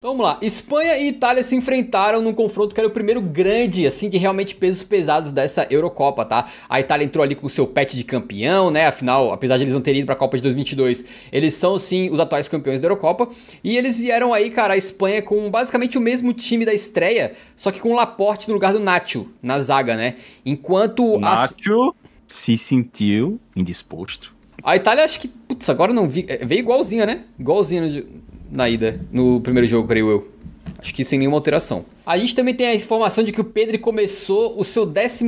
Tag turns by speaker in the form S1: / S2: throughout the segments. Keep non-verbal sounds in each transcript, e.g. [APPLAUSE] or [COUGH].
S1: Então vamos lá. Espanha e Itália se enfrentaram num confronto que era o primeiro grande, assim, de realmente pesos pesados dessa Eurocopa, tá? A Itália entrou ali com o seu pet de campeão, né? Afinal, apesar de eles não terem ido pra Copa de 2022, eles são, sim, os atuais campeões da Eurocopa. E eles vieram aí, cara, a Espanha com basicamente o mesmo time da estreia, só que com o Laporte no lugar do Nacho, na zaga, né? Enquanto... Nacho
S2: a... se sentiu indisposto.
S1: A Itália, acho que, putz, agora não vi. É, veio igualzinha, né? Igualzinha. No na ida, no primeiro jogo, creio eu. Acho que sem nenhuma alteração. A gente também tem a informação de que o Pedro começou o seu 12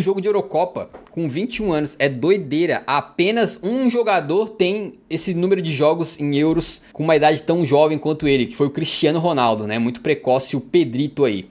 S1: jogo de Eurocopa com 21 anos. É doideira. Apenas um jogador tem esse número de jogos em euros com uma idade tão jovem quanto ele, que foi o Cristiano
S2: Ronaldo, né? Muito precoce o Pedrito aí.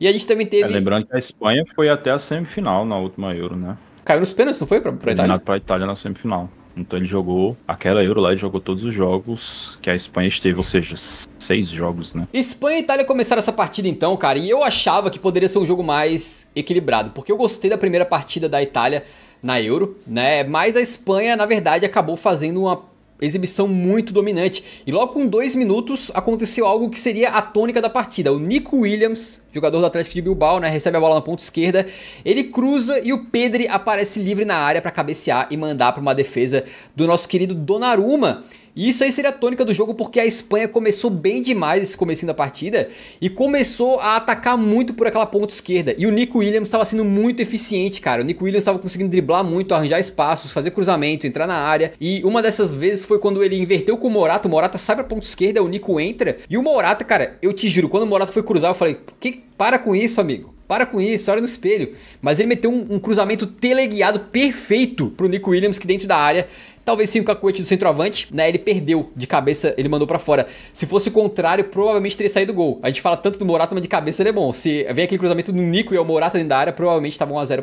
S2: E
S1: a gente também teve... É, lembrando
S2: que a Espanha foi até a semifinal na última Euro, né? Caiu nos pênaltis, não foi? Pra, pra Itália? para pra Itália na semifinal. Então ele jogou aquela Euro lá, ele jogou todos os jogos que a Espanha esteve, ou seja, seis jogos, né?
S1: Espanha e Itália começaram essa partida então, cara, e eu achava que poderia ser um jogo mais equilibrado, porque eu gostei da primeira partida da Itália na Euro, né? Mas a Espanha, na verdade, acabou fazendo uma exibição muito dominante. E logo com dois minutos aconteceu algo que seria a tônica da partida. O Nico Williams, jogador do Atlético de Bilbao, né, recebe a bola na ponta esquerda, ele cruza e o Pedri aparece livre na área para cabecear e mandar para uma defesa do nosso querido Donnarumma. E isso aí seria a tônica do jogo porque a Espanha começou bem demais esse comecinho da partida e começou a atacar muito por aquela ponta esquerda. E o Nico Williams estava sendo muito eficiente, cara. O Nico Williams estava conseguindo driblar muito, arranjar espaços, fazer cruzamento, entrar na área. E uma dessas vezes foi quando ele inverteu com o Morata. O Morata sai pra ponta esquerda, o Nico entra. E o Morata, cara, eu te juro, quando o Morata foi cruzar, eu falei, que para com isso, amigo. Para com isso, olha no espelho. Mas ele meteu um, um cruzamento teleguiado perfeito pro Nico Williams, que dentro da área Talvez sim o Cacuete do centroavante, né? Ele perdeu de cabeça, ele mandou para fora. Se fosse o contrário, provavelmente teria saído gol. A gente fala tanto do Morata, mas de cabeça ele é bom. Se vem aquele cruzamento do Nico e o Morata dentro da área, provavelmente tava 1x0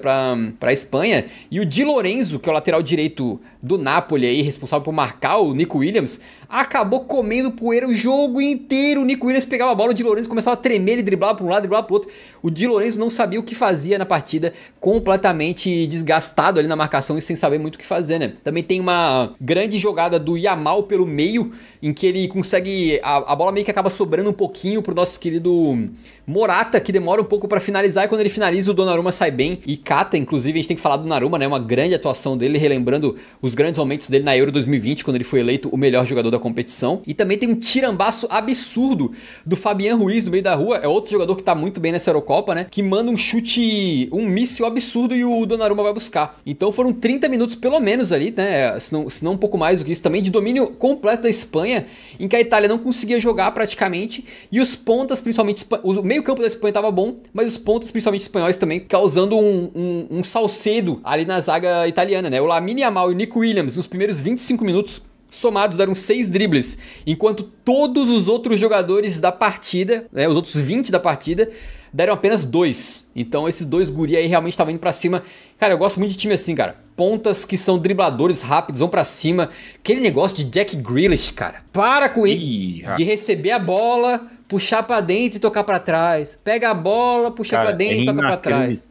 S1: pra, Espanha. E o Di Lorenzo, que é o lateral direito do Napoli aí, responsável por marcar o Nico Williams, acabou comendo poeira o jogo inteiro. O Nico Williams pegava a bola, o Di Lorenzo começava a tremer, ele driblava pra um lado, driblava pro outro. O Di Lorenzo não sabia o que fazia na partida, completamente desgastado ali na marcação e sem saber muito o que fazer, né? Também tem uma grande jogada do Yamal pelo meio, em que ele consegue. A, a bola meio que acaba sobrando um pouquinho pro nosso querido Morata, que demora um pouco para finalizar. E quando ele finaliza, o Donnarumma sai bem. E Kata, inclusive, a gente tem que falar do Naruma né? Uma grande atuação dele, relembrando os grandes momentos dele na Euro 2020, quando ele foi eleito o melhor jogador da competição. E também tem um tirambaço absurdo do Fabian Ruiz no meio da rua. É outro jogador que tá muito bem nessa Eurocopa, né? Que manda um chute, um míssil absurdo e o Donnarumma vai buscar. Então foram 30 minutos pelo menos ali, né? Se não se não um pouco mais do que isso, também de domínio completo da Espanha, em que a Itália não conseguia jogar praticamente, e os pontas, principalmente, o meio-campo da Espanha estava bom, mas os pontas, principalmente espanhóis, também causando um, um, um salcedo ali na zaga italiana, né? O Lamine Amal e o Nico Williams nos primeiros 25 minutos somados deram 6 dribles, enquanto todos os outros jogadores da partida, né, os outros 20 da partida, deram apenas 2. Então esses dois guri aí realmente estavam indo para cima. Cara, eu gosto muito de time assim, cara pontas que são dribladores rápidos, vão para cima. Aquele negócio de Jack Grealish, cara. Para com ele. De receber a bola, puxar para dentro e tocar para trás. Pega a bola, puxa para dentro é e toca para trás.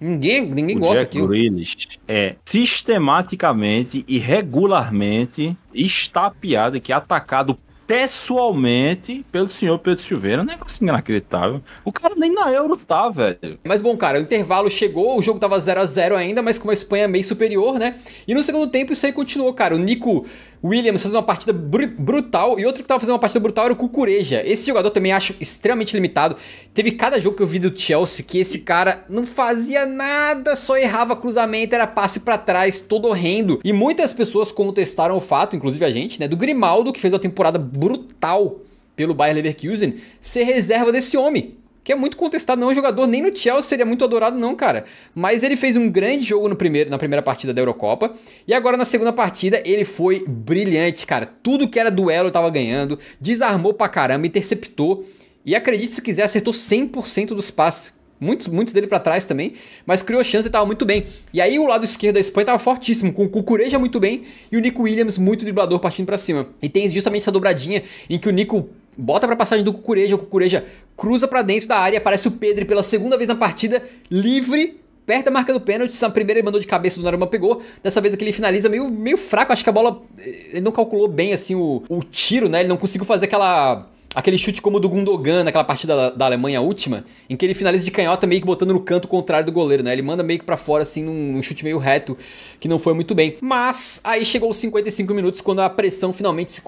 S2: Ninguém, ninguém o gosta Jack Grealish é sistematicamente e regularmente estapeado que é atacado pessoalmente pelo senhor Pedro Silveira. É um negócio inacreditável. O cara nem na Euro tá, velho. Mas bom, cara, o intervalo chegou,
S1: o jogo tava 0 a 0 ainda, mas com uma Espanha meio superior, né? E no segundo tempo isso aí continuou, cara. O Nico Williams fazendo uma partida br brutal e outro que estava fazendo uma partida brutal era o Cucureja. Esse jogador também acho extremamente limitado. Teve cada jogo que eu vi do Chelsea que esse cara não fazia nada, só errava cruzamento, era passe para trás, todo horrendo. E muitas pessoas contestaram o fato, inclusive a gente, né, do Grimaldo que fez uma temporada brutal pelo Bayer Leverkusen, ser reserva desse homem que é muito contestado, não é um jogador nem no Chelsea seria muito adorado não, cara. Mas ele fez um grande jogo no primeiro, na primeira partida da Eurocopa, e agora na segunda partida ele foi brilhante, cara. Tudo que era duelo tava ganhando, desarmou pra caramba, interceptou, e acredite se quiser, acertou 100% dos passes. Muitos, muitos dele para trás também, mas criou chance e tava muito bem. E aí o lado esquerdo da Espanha tava fortíssimo, com o Cucureja muito bem e o Nico Williams muito driblador partindo para cima. E tem justamente essa dobradinha em que o Nico bota pra passagem do Cucureja, o Cucureja cruza para dentro da área, aparece o Pedro pela segunda vez na partida, livre, perto da marca do pênalti, a primeira ele mandou de cabeça, o Donnarumma pegou, dessa vez aqui ele finaliza meio, meio fraco, acho que a bola, eh, ele não calculou bem assim o, o tiro, né, ele não conseguiu fazer aquela aquele chute como o do Gundogan naquela partida da, da, Alemanha última, em que ele finaliza de canhota meio que botando no canto contrário do goleiro, né? Ele manda meio que para fora assim num, um chute meio reto, que não foi muito bem. Mas aí chegou os 55 minutos quando a pressão finalmente se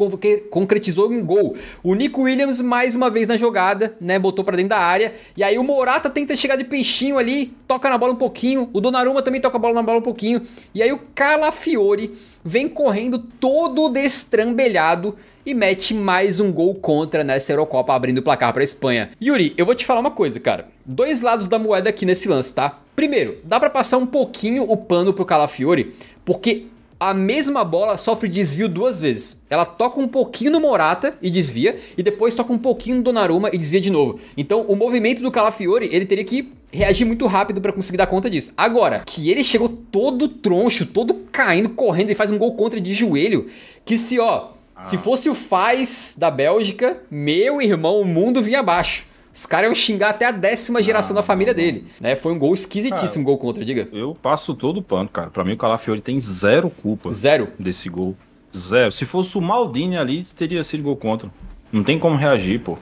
S1: concretizou em gol. O Nico Williams mais uma vez na jogada, né, botou para dentro da área, e aí o Morata tenta chegar de peixinho ali, toca na bola um pouquinho, o Donnarumma também toca a bola na bola um pouquinho, e aí o Calafiore vem correndo todo destrambelhado e mete mais um gol contra nessa Eurocopa, abrindo o placar para a Espanha. Yuri, eu vou te falar uma coisa, cara. Dois lados da moeda aqui nesse lance, tá? Primeiro, dá para passar um pouquinho o pano pro Calafiori, porque a mesma bola sofre desvio duas vezes. Ela toca um pouquinho no Morata e desvia, e depois toca um pouquinho no Donnarumma e desvia de novo. Então, o movimento do Calafiori, ele teria que reagir muito rápido para conseguir dar conta disso. Agora, que ele chegou todo troncho, todo caindo, correndo e faz um gol contra de joelho, que se ó, ah. se fosse o Faz da Bélgica, meu irmão, o mundo vinha abaixo. Os caras iam xingar até a décima geração ah, da família dele.
S2: Né? Foi um gol esquisitíssimo, cara, gol contra, diga. Eu passo todo o pano, cara. Pra mim, o Calafiori tem zero culpa. Zero. Desse gol. Zero. Se fosse o Maldini ali, teria sido gol contra. Não tem como reagir, pô.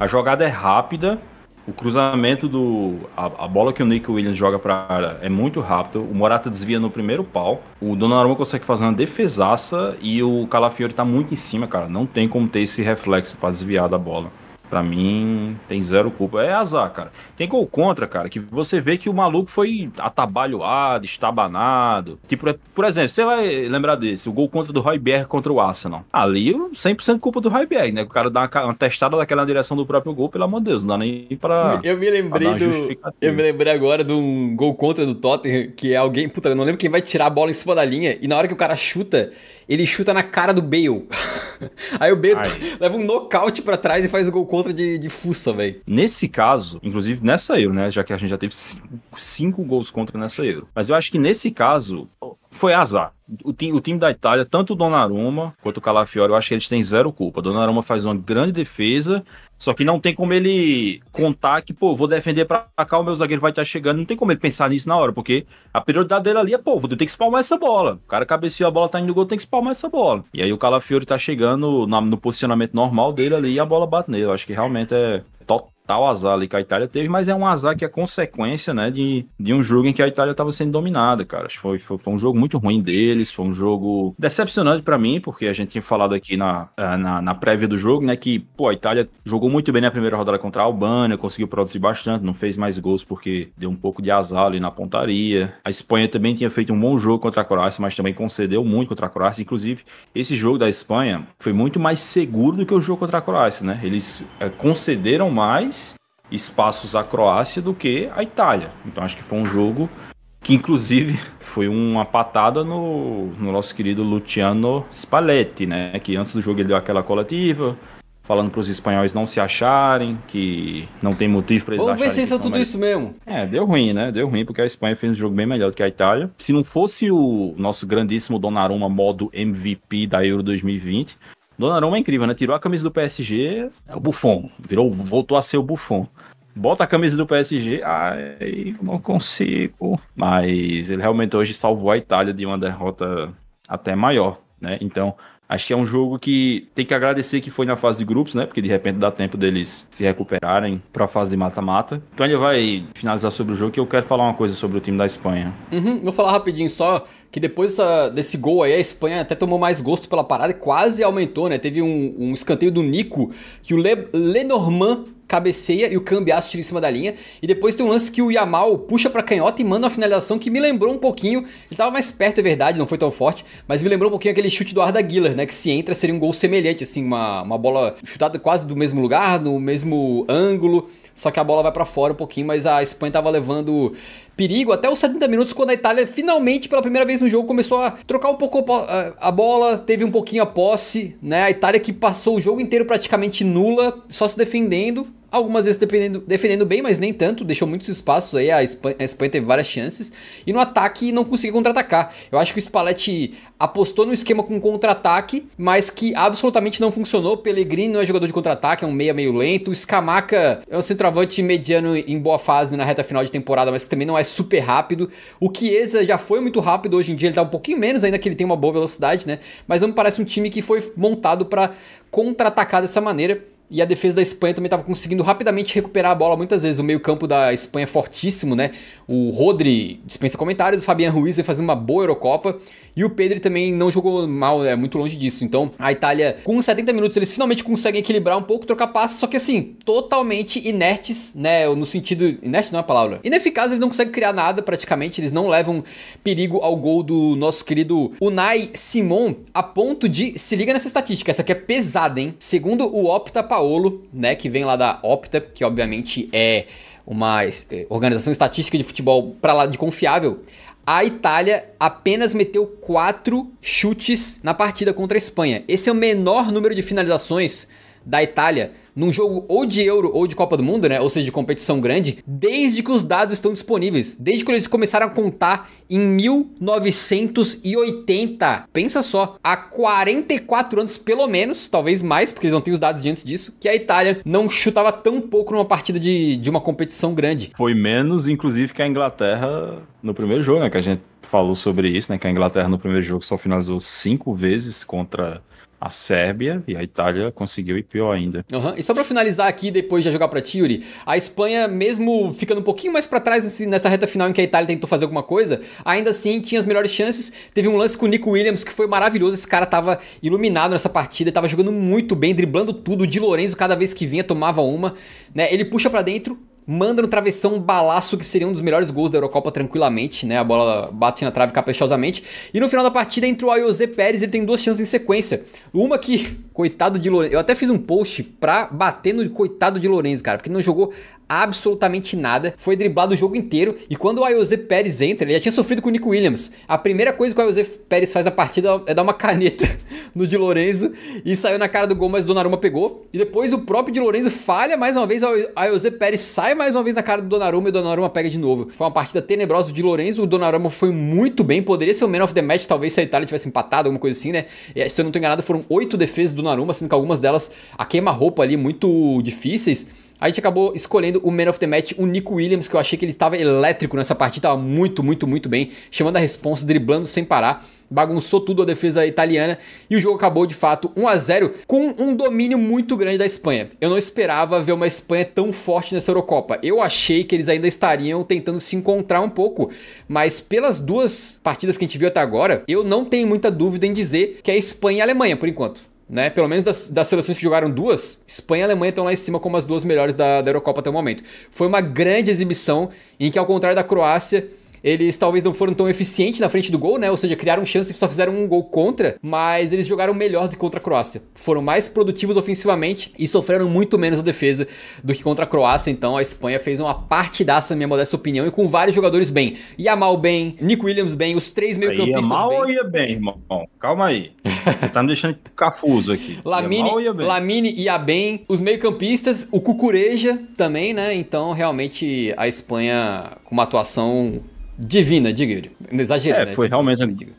S2: A jogada é rápida, o cruzamento do. A, a bola que o Nick Williams joga para área é muito rápido. O Morata desvia no primeiro pau. O Donnarumma consegue fazer uma defesaça e o Calafiori tá muito em cima, cara. Não tem como ter esse reflexo para desviar da bola. Pra mim, tem zero culpa. É azar, cara. Tem gol contra, cara, que você vê que o maluco foi atabalhoado, estabanado. Tipo, é, por exemplo, você vai lembrar desse, o gol contra do Royberg contra o Arsenal. Ali, 100% culpa do Roy Royberg, né? O cara dá uma, testada daquela direção do próprio gol, pelo amor de Deus, não dá nem pra. Eu me lembrei do. Eu me lembrei agora de um gol contra do
S1: Tottenham, que é alguém. Puta, eu não lembro quem vai tirar a bola em cima da linha, e na hora que o cara chuta, ele chuta na
S2: cara do Bale. [LAUGHS] Aí o Bale Ai. [LAUGHS] leva um nocaute para trás e faz o gol contra de, de fuça, velho. Nesse caso, inclusive nessa Euro, né? Já que a gente já teve cinco, cinco gols contra nessa Euro. Mas eu acho que nesse caso, foi azar. O, time, o time da Itália, tanto o Donnarumma quanto o Calafiori, eu acho que eles têm zero culpa. O Donnarumma faz uma grande defesa, só que não tem como ele contar que, pô, vou defender pra cá, o meu zagueiro vai estar tá chegando. Não tem como ele pensar nisso na hora, porque a prioridade dele ali é, pô, vou ter que espalmar essa bola. O cara cabeceou a bola, tá indo no gol, tem que espalmar essa bola. E aí o Calafiori tá chegando na, no posicionamento normal dele ali e a bola bate nele. Eu acho que realmente é top tal azar ali que a Itália teve, mas é um azar que é consequência, né, de, de um jogo em que a Itália estava sendo dominada, cara. Foi, foi, foi, um jogo muito ruim deles, foi um jogo decepcionante para mim, porque a gente tinha falado aqui na, eh, na, na, prévia do jogo, né, que, pô, a Itália jogou muito bem na primeira rodada contra a Albânia, conseguiu produzir bastante, não fez mais gols porque deu um pouco de azar ali na pontaria. A Espanha também tinha feito um bom jogo contra a Croácia, mas também concedeu muito contra a Croácia. Inclusive, esse jogo da Espanha foi muito mais seguro do que o jogo contra a Croácia, né? Eles é, concederam mais espaços à Croácia do que à Itália. Então acho que foi um jogo que inclusive foi uma patada no, no nosso querido Luciano Spalletti, né? Que antes do jogo ele deu aquela coletiva falando para os espanhóis não se acharem, que não tem motivo para eles Vamos acharem. Vamos ver se é tudo isso mesmo. É, deu ruim, né? Deu ruim porque a Espanha fez um jogo bem melhor do que a Itália. Se não fosse o nosso grandíssimo Donnarumma modo MVP da Euro 2020, Donnarumma é incrível, né? Tirou a camisa do PSG, é o Buffon. Virou, voltou a ser o Buffon. Bota a camisa do PSG, ai, não consigo. Mas ele realmente hoje salvou a Itália de uma derrota até maior, né? Então, Acho que é um jogo que tem que agradecer que foi na fase de grupos, né? Porque de repente dá tempo deles se recuperarem para a fase de mata-mata. Então ele vai finalizar sobre o jogo que eu quero falar uma coisa sobre o time da Espanha.
S1: Uhum, vou falar rapidinho só que depois dessa, desse gol aí a Espanha até tomou mais gosto pela parada e quase aumentou, né? Teve um, um escanteio do Nico que o Le, Lenormand cabeceia e o cambiaço tira em cima da linha. E depois tem um lance que o Yamal puxa para canhota e manda uma finalização que me lembrou um pouquinho. Ele tava mais perto, é verdade, não foi tão forte, mas me lembrou um pouquinho aquele chute do Arda Guiller, né? Que se entra seria um gol semelhante, assim, uma, uma bola chutada quase do mesmo lugar, no mesmo ângulo. Só que a bola vai para fora um pouquinho, mas a Espanha tava levando perigo até os 70 minutos, quando a Itália finalmente, pela primeira vez no jogo, começou a trocar um pouco a bola, teve um pouquinho a posse, né? A Itália que passou o jogo inteiro praticamente nula, só se defendendo. Algumas vezes defendendo, defendendo bem, mas nem tanto, deixou muitos espaços aí. A Espanha, a Espanha teve várias chances. E no ataque não conseguiu contra-atacar. Eu acho que o Spalletti apostou no esquema com contra-ataque, mas que absolutamente não funcionou. Pellegrini não é jogador de contra-ataque, é um meia meio lento. O Scamaca é um centroavante mediano em boa fase na reta final de temporada, mas que também não é super rápido. O Chiesa já foi muito rápido, hoje em dia ele tá um pouquinho menos, ainda que ele tem uma boa velocidade, né? Mas não parece um time que foi montado para contra-atacar dessa maneira. E a defesa da Espanha também estava conseguindo rapidamente recuperar a bola muitas vezes. O meio-campo da Espanha é fortíssimo, né? O Rodri dispensa comentários, o Fabian Ruiz vem fazendo uma boa Eurocopa. E o Pedro também não jogou mal, é né? muito longe disso. Então a Itália, com 70 minutos, eles finalmente conseguem equilibrar um pouco, trocar passes, só que assim, totalmente inertes, né? No sentido. Inerte não é a palavra. Ineficaz, eles não conseguem criar nada praticamente, eles não levam perigo ao gol do nosso querido Unai Simon, a ponto de. Se liga nessa estatística, essa aqui é pesada, hein? Segundo o Opta Paolo, né, que vem lá da Opta, que obviamente é uma é, organização estatística de futebol para lá de confiável, a Itália apenas meteu quatro chutes na partida contra a Espanha. Esse é o menor número de finalizações da Itália num jogo ou de Euro ou de Copa do Mundo, né? Ou seja, de competição grande, desde que os dados estão disponíveis. Desde que eles começaram a contar em 1980. Pensa só, há 44 anos pelo menos, talvez mais, porque eles não têm os dados de antes disso, que a Itália não chutava tão
S2: pouco numa partida de, de uma competição grande. Foi menos, inclusive, que a Inglaterra no primeiro jogo, né? Que a gente falou sobre isso, né? Que a Inglaterra no primeiro jogo só finalizou cinco vezes contra a Sérbia e a Itália conseguiu ir pior ainda.
S1: Uhum. E só para finalizar aqui, depois de jogar para Tiuri a Espanha, mesmo ficando um pouquinho mais para trás nesse, nessa reta final em que a Itália tentou fazer alguma coisa, ainda assim tinha as melhores chances. Teve um lance com o Nico Williams que foi maravilhoso. Esse cara tava iluminado nessa partida, tava jogando muito bem, driblando tudo. O Di Lorenzo, cada vez que vinha, tomava uma. Né? Ele puxa para dentro, manda no travessão um balaço que seria um dos melhores gols da Eurocopa tranquilamente, né? A bola bate na trave caprichosamente. E no final da partida entra o Ayose Pérez, ele tem duas chances em sequência. Uma que Coitado de Lourenço. Eu até fiz um post pra bater no coitado de Lourenço, cara, porque ele não jogou absolutamente nada. Foi driblado o jogo inteiro. E quando o Ayose Pérez entra, ele já tinha sofrido com o Nico Williams. A primeira coisa que o Ayose Pérez faz na partida é dar uma caneta [LAUGHS] no Di Lorenzo e saiu na cara do gol, mas o Donnarumma pegou. E depois o próprio Di Lorenzo falha mais uma vez, o Ayose Pérez sai mais uma vez na cara do Donnarumma e o Donnarumma pega de novo. Foi uma partida tenebrosa do Di Lorenzo. O Donnarumma foi muito bem. Poderia ser o man of the match, talvez se a Itália tivesse empatado, alguma coisa assim, né? Se eu não tô enganado, foram oito defesas do Aruma, sendo que algumas delas a queima-roupa ali muito difíceis. A gente acabou escolhendo o Man of the Match, o Nico Williams, que eu achei que ele estava elétrico nessa partida, estava muito, muito, muito bem, chamando a responsa, driblando sem parar bagunçou tudo a defesa italiana e o jogo acabou de fato 1 a 0 com um domínio muito grande da Espanha. Eu não esperava ver uma Espanha tão forte nessa Eurocopa. Eu achei que eles ainda estariam tentando se encontrar um pouco, mas pelas duas partidas que a gente viu até agora, eu não tenho muita dúvida em dizer que é Espanha e Alemanha por enquanto. Né? Pelo menos das, das, seleções que jogaram duas, Espanha e Alemanha estão lá em cima como as duas melhores da, da Eurocopa até o momento. Foi uma grande exibição em que, ao contrário da Croácia, eles talvez não foram tão eficientes na frente do gol, né? Ou seja, criaram chance e só fizeram um gol contra, mas eles jogaram melhor do que contra a Croácia. Foram mais produtivos ofensivamente e sofreram muito menos a defesa do que contra a Croácia. Então a Espanha fez uma partidaça, na minha modesta opinião, e com vários jogadores bem. Yamal bem, Nico Williams bem, os três meio-campistas bem. Yamal
S2: ou ia bem, irmão? Calma aí. Você tá me deixando cafuso aqui. [LAUGHS]
S1: Lamine, ou ia bem. Lamine ia bem, os meio-campistas, o Cucureja também, né? Então realmente a Espanha com uma atuação divina,
S2: diga Yuri. exagerei, É, né? foi realmente. Diga.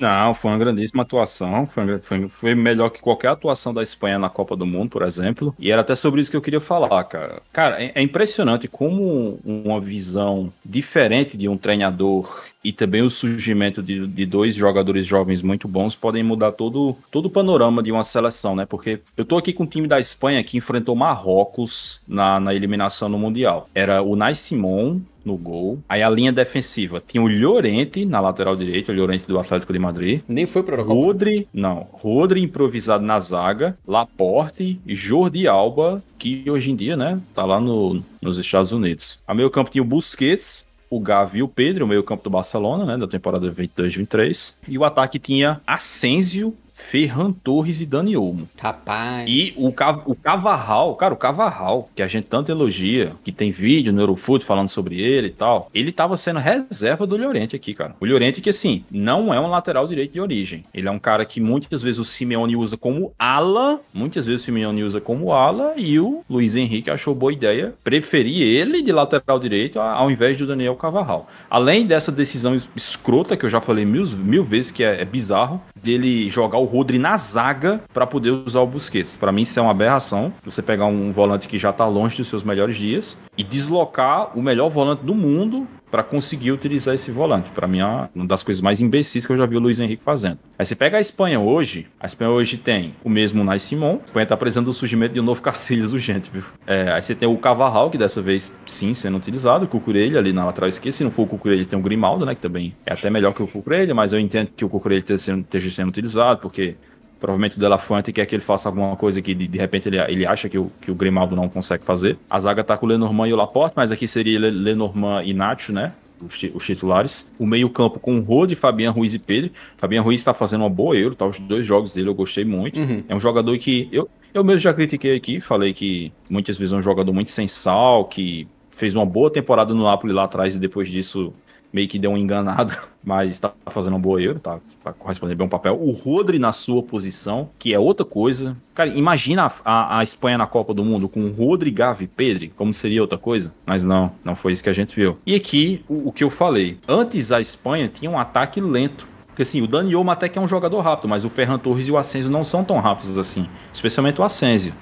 S2: Não, foi uma grandíssima atuação. Foi, foi, foi, melhor que qualquer atuação da Espanha na Copa do Mundo, por exemplo. E era até sobre isso que eu queria falar, cara. Cara, é, é impressionante como uma visão diferente de um treinador e também o surgimento de, de dois jogadores jovens muito bons podem mudar todo, todo o panorama de uma seleção, né? Porque eu tô aqui com o time da Espanha que enfrentou Marrocos na, na eliminação no Mundial. Era o Nais Simon, no gol. Aí a linha defensiva tinha o Llorente na lateral direita, o Llorente do Atlético de Madrid. Nem foi para Copa. Rodri, não. Rodri improvisado na zaga, Laporte, Jordi Alba, que hoje em dia, né, tá lá no, nos Estados Unidos. A meio campo tinha o Busquets, o Gavi e o Pedro, o meio-campo do Barcelona, né, da temporada 22-23. E o ataque tinha Asensio, Ferran Torres e Dani Olmo. Rapaz. E o, o Cavarral, cara, o Cavarral, que a gente tanto elogia, que tem vídeo no Eurofoot falando sobre ele e tal, ele tava sendo reserva do Llorente aqui, cara. O Llorente que, assim, não é um lateral direito de origem. Ele é um cara que muitas vezes o Simeone usa como ala, muitas vezes o Simeone usa como ala, e o Luiz Henrique achou boa ideia preferir ele de lateral direito ao invés do Daniel Cavarral. Além dessa decisão escrota que eu já falei mil, mil vezes que é, é bizarro, dele jogar o Rodri na zaga para poder usar o Busquets. Para mim isso é uma aberração. Você pegar um volante que já tá longe dos seus melhores dias e deslocar o melhor volante do mundo para conseguir utilizar esse volante. Para mim, é uma das coisas mais imbecis que eu já vi o Luiz Henrique fazendo. Aí você pega a Espanha hoje, a Espanha hoje tem o mesmo Nais Simon, a Espanha está apresentando o surgimento de um novo [LAUGHS] Cacilhas urgente, viu? É, aí você tem o Cavarral, que dessa vez, sim, sendo utilizado, o Cucurelli ali na lateral esquerda, se não for o Cucurelli, tem o Grimaldo, né, que também é até melhor que o Cucurelli, mas eu entendo que o Cucurelli esteja sendo, esteja sendo utilizado, porque Provavelmente o Delafuente quer que ele faça alguma coisa que de, de repente ele, ele acha que o, que o Grimaldo não consegue fazer. A zaga tá com o Lenormand e o Laporte, mas aqui seria Lenormand e Nacho, né? os, titulares. O meio-campo com o Rode, Fabian Ruiz e Pedro. Fabian Ruiz está fazendo uma boa Euro, tá? Os dois jogos dele eu gostei muito. Uhum. É um jogador que eu, eu mesmo já critiquei aqui, falei que muitas vezes é um jogador muito sensal que fez uma boa temporada no Napoli lá atrás e depois disso meio que deu um enganado, [LAUGHS] mas tá fazendo um boa erro, tá, tá correspondendo bem um papel. O Rodri na sua posição, que é outra coisa. Cara, imagina a, a, a Espanha na Copa do Mundo com o Rodri, Gavi, Pedri, como seria outra coisa? Mas não, não foi isso que a gente viu. E aqui, o, o que eu falei. Antes a Espanha tinha um ataque lento. Porque assim, o Dani Olmo até que é um jogador rápido, mas o Ferran Torres e o Asensio não são tão rápidos assim. Especialmente o Asensio.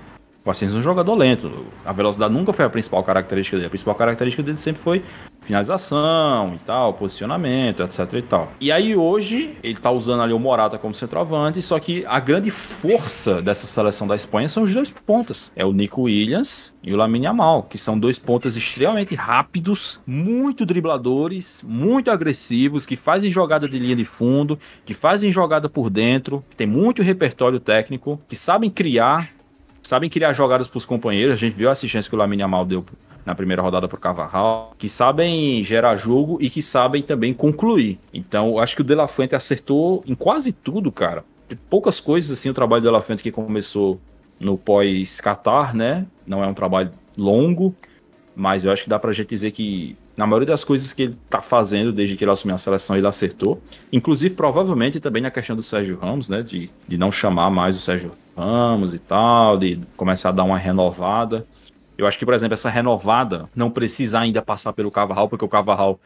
S2: O Assis é um jogador lento. A velocidade nunca foi a principal característica dele. A principal característica dele sempre foi finalização e tal, posicionamento, etc e tal. E aí hoje ele tá usando ali o Morata como centroavante, só que a grande força dessa seleção da Espanha são os dois pontas. É o Nico Williams e o Lamine Yamal, que são dois pontas extremamente rápidos, muito dribladores, muito agressivos, que fazem jogada de linha de fundo, que fazem jogada por dentro, que tem muito repertório técnico, que sabem criar, sabem criar jogadas para os companheiros. A gente viu a assistência que o Lamine Amal deu na primeira rodada para o Cavarral, que sabem gerar jogo e que sabem também concluir. Então, acho que o De La Fuente acertou em quase tudo, cara. Poucas coisas assim, o trabalho do De La Fuente que começou no pós-Catar, né? Não é um trabalho longo, mas eu acho que dá para a gente dizer que na maioria das coisas que ele está fazendo desde que ele assumiu a seleção, ele acertou. Inclusive, provavelmente também na questão do Sérgio Ramos, né? De, de não chamar mais o Sérgio Ramos e tal, de começar a dar uma renovada. Eu acho que, por exemplo, essa renovada não precisa ainda passar pelo Cavarral, porque o Cavarral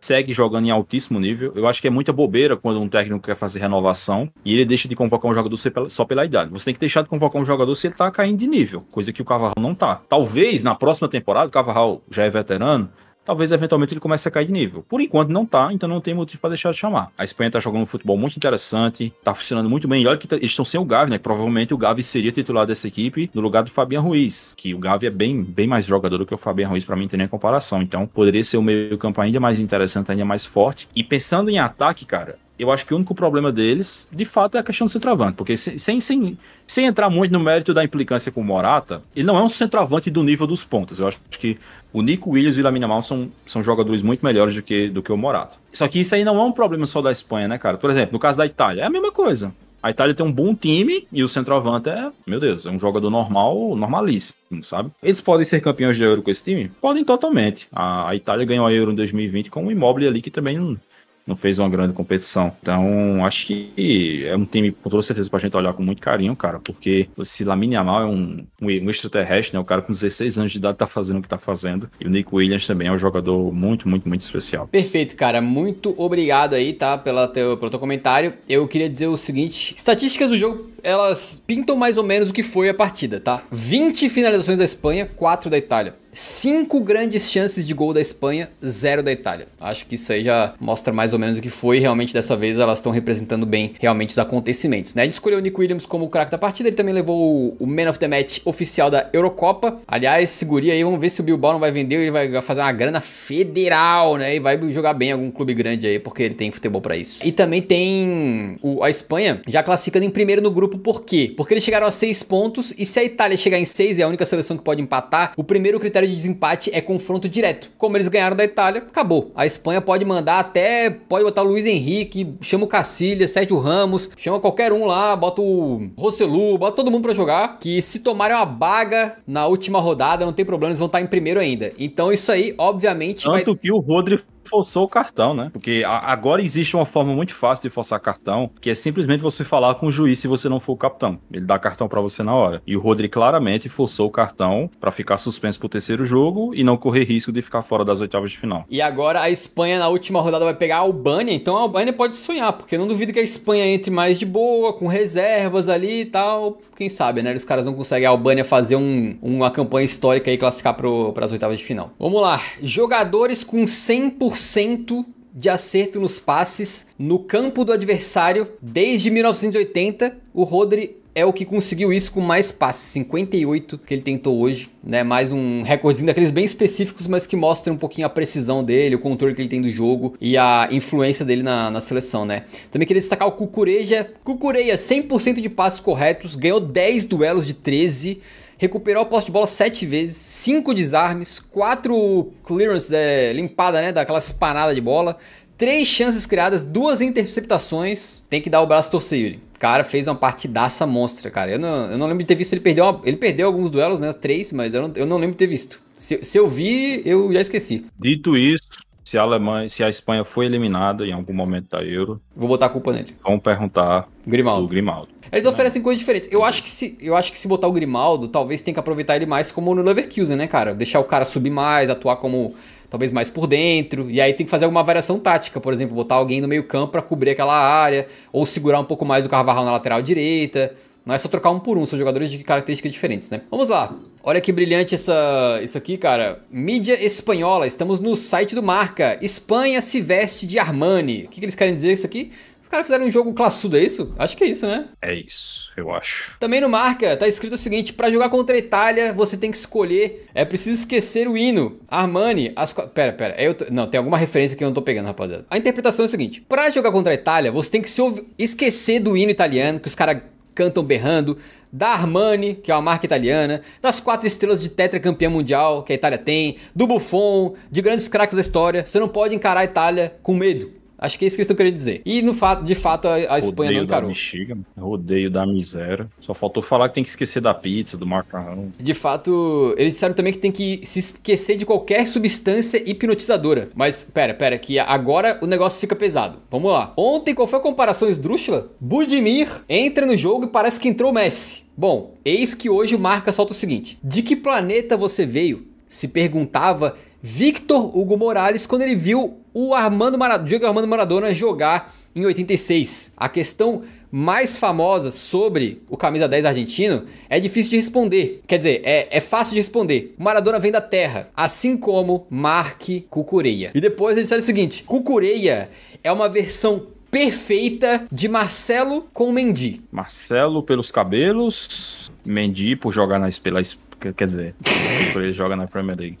S2: segue jogando em altíssimo nível. Eu acho que é muita bobeira quando um técnico quer fazer renovação e ele deixa de convocar um jogador só pela idade. Você tem que deixar de convocar um jogador se ele tá caindo de nível, coisa que o Cavarral não tá. Talvez na próxima temporada o Cavarral já é veterano, talvez eventualmente ele comece a cair de nível. Por enquanto não tá, então não tem motivo para deixar de chamar. A Espanha tá jogando um futebol muito interessante, tá funcionando muito bem. E olha que tá, eles estão sem o Gavi, né? Provavelmente o Gavi seria titular dessa equipe no lugar do Fabian Ruiz, que o Gavi é bem, bem mais jogador do que o Fabian Ruiz, para mim não tem nem comparação. Então poderia ser um meio-campo ainda mais interessante, ainda mais forte. E pensando em ataque, cara, eu acho que o único problema deles, de fato, é a questão do centroavante. Porque sem, sem, sem entrar muito no mérito da implicância com o Morata, ele não é um centroavante do nível dos pontas. Eu acho que o Nico Williams e o Lamina Mal são, são jogadores muito melhores do que, do que o Morata. Só que isso aí não é um problema só da Espanha, né, cara? Por exemplo, no caso da Itália, é a mesma coisa. A Itália tem um bom time e o centroavante é, meu Deus, é um jogador normal, normalíssimo, sabe? Eles podem ser campeões de Euro com esse time? Podem totalmente. A, a Itália ganhou a Euro em 2020 com o um Immobile ali que também não, não fez uma grande competição. Então, acho que é um time, com toda certeza, pra gente olhar com muito carinho, cara, porque esse Lamine Amal é um, um, um extraterrestre, né? O cara com 16 anos de idade tá fazendo o que tá fazendo. E o Nick Williams também é um jogador muito, muito, muito especial.
S1: Perfeito, cara. Muito obrigado aí, tá, pela teu, pelo teu comentário. Eu queria dizer o seguinte: estatísticas do jogo, elas pintam mais ou menos o que foi a partida, tá? 20 finalizações da Espanha, 4 da Itália. Cinco grandes chances de gol da Espanha, zero da Itália. Acho que isso aí já mostra mais ou menos o que foi. Realmente, dessa vez, elas estão representando bem realmente os acontecimentos. Né? A gente escolheu o Nick Williams como o craque da partida. Ele também levou o Man of the Match oficial da Eurocopa. Aliás, segure aí, vamos ver se o Bilbao não vai vender. Ele vai fazer uma grana federal, né? E vai jogar bem em algum clube grande aí, porque ele tem futebol para isso. E também tem o, a Espanha já classificando em primeiro no grupo. Por quê? Porque eles chegaram a seis pontos. E se a Itália chegar em seis, é a única seleção que pode empatar. O primeiro critério critério de desempate é confronto direto. Como eles ganharam da Itália, acabou. A Espanha pode mandar até, pode botar o Luiz Henrique, chama o Cacilha, Sérgio Ramos, chama qualquer um lá, bota o Rossellu, bota todo mundo para jogar, que se tomarem uma baga na última rodada, não tem problema, eles vão estar em primeiro ainda. Então isso aí, obviamente... Tanto vai...
S2: que o Rodrigo forçou o cartão, né? Porque a, agora existe uma forma muito fácil de forçar cartão, que é simplesmente você falar com o juiz se você não for o capitão. Ele dá cartão para você na hora. E o Rodri claramente forçou o cartão para ficar suspenso pro terceiro jogo e não correr risco de ficar fora das oitavas de final.
S1: E agora a Espanha na última rodada vai pegar a Albânia, então a Albânia pode sonhar, porque não duvido que a Espanha entre mais de boa, com reservas ali e tal. Quem sabe, né? Os caras não conseguem a Albânia fazer um, uma campanha histórica e classificar para as oitavas de final. Vamos lá. Jogadores com 100% 100% de acerto nos passes no campo do adversário desde 1980. O Rodri é o que conseguiu isso com mais passes, 58 que ele tentou hoje, né? Mais um recordezinho daqueles bem específicos, mas que mostra um pouquinho a precisão dele, o controle que ele tem do jogo e a influência dele na, na seleção, né? Também queria destacar o Cucureja. Cucureia, 100% de passes corretos, ganhou 10 duelos de 13 recuperou a posse de bola sete vezes, cinco desarmes, quatro clearances é, limpada, né, daquela espanada de bola, três chances criadas, duas interceptações. Tem que dar o braço a torcer, Yuri. Cara, fez uma partidaça monstra, cara. Eu não, eu não lembro de ter visto ele perder. Uma, ele perdeu alguns duelos, né? Três, mas eu não, eu não lembro de ter visto.
S2: Se, se eu vi, eu já esqueci. Dito isso, se a Alemanha, se a Espanha foi eliminada em algum momento da Euro. Vou botar a culpa nele. Vamos perguntar Grimaldo. do Grimaldo.
S1: Eles oferecem coisas diferentes. Eu acho, que se, eu acho que se botar o Grimaldo, talvez tenha que aproveitar ele mais como no Leverkusen, né, cara? Deixar o cara subir mais, atuar como talvez mais por dentro. E aí tem que fazer alguma variação tática, por exemplo, botar alguém no meio campo para cobrir aquela área, ou segurar um pouco mais o Carvajal na lateral direita. Não é só trocar um por um, são jogadores de características diferentes, né? Vamos lá. Olha que brilhante essa, isso aqui, cara. Mídia espanhola. Estamos no site do Marca. Espanha se veste de Armani. O que, que eles querem dizer isso aqui? Os caras fizeram um jogo classudo, é isso? Acho que é isso, né? É isso, eu acho. Também no marca, tá escrito o seguinte: para jogar contra a Itália, você tem que escolher. É preciso esquecer o hino. Armani, as. Pera, pera. É, eu Não, tem alguma referência que eu não tô pegando, rapaziada. A interpretação é o seguinte: para jogar contra a Itália, você tem que se... esquecer do hino italiano, que os caras cantam berrando, da Armani, que é uma marca italiana, das quatro estrelas de tetracampeã mundial que a Itália tem, do Buffon, de grandes craques da história. Você não pode encarar a Itália com medo. Acho que é isso que eles estão querendo dizer. E no fato, de fato a, a Espanha não encarou. Da
S2: bexiga, rodeio da miséria. Só faltou falar que tem que esquecer da pizza, do macarrão.
S1: De fato, eles disseram também que tem que se esquecer de qualquer substância hipnotizadora. Mas pera, pera, que agora o negócio fica pesado. Vamos lá. Ontem qual foi a comparação esdrúxula? Budimir entra no jogo e parece que entrou Messi. Bom, eis que hoje o Marca solta o seguinte: De que planeta você veio? Se perguntava Victor Hugo Morales quando ele viu o Armando Maradona, Diego Armando Maradona jogar em 86. A questão mais famosa sobre o camisa 10 argentino é difícil de responder. Quer dizer, é, é fácil de responder. O Maradona vem da terra, assim como Mark Cucureia. E depois eles disseram o seguinte: Cucureia é uma versão perfeita de Marcelo com Mendy.
S2: Marcelo pelos cabelos, Mendy por jogar na pela quer dizer, [LAUGHS] por ele joga na Premier League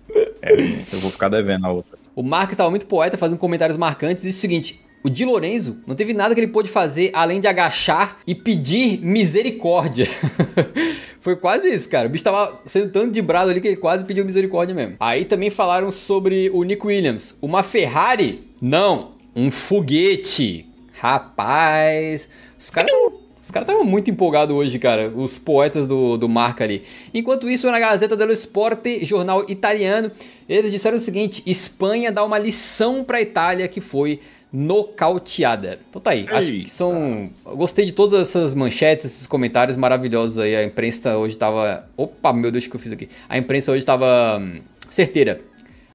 S2: eu vou ficar devendo a outra.
S1: O Marcos estava muito poeta, fazendo comentários marcantes. E o seguinte, o Di Lorenzo não teve nada que ele pôde fazer além de agachar e pedir misericórdia. [LAUGHS] Foi quase isso, cara. O bicho tava sendo tanto de brado ali que ele quase pediu misericórdia mesmo. Aí também falaram sobre o Nick Williams. Uma Ferrari? Não, um foguete. Rapaz, os caras os caras estavam muito empolgados hoje, cara, os poetas do, do Marca ali. Enquanto isso, na Gazeta dello Sport, jornal italiano, eles disseram o seguinte: Espanha dá uma lição para a Itália que foi nocauteada. Então tá aí. Eita. Acho que são. Gostei de todas essas manchetes, esses comentários maravilhosos aí. A imprensa hoje tava. Opa, meu Deus, o que eu fiz aqui? A imprensa hoje tava hum, certeira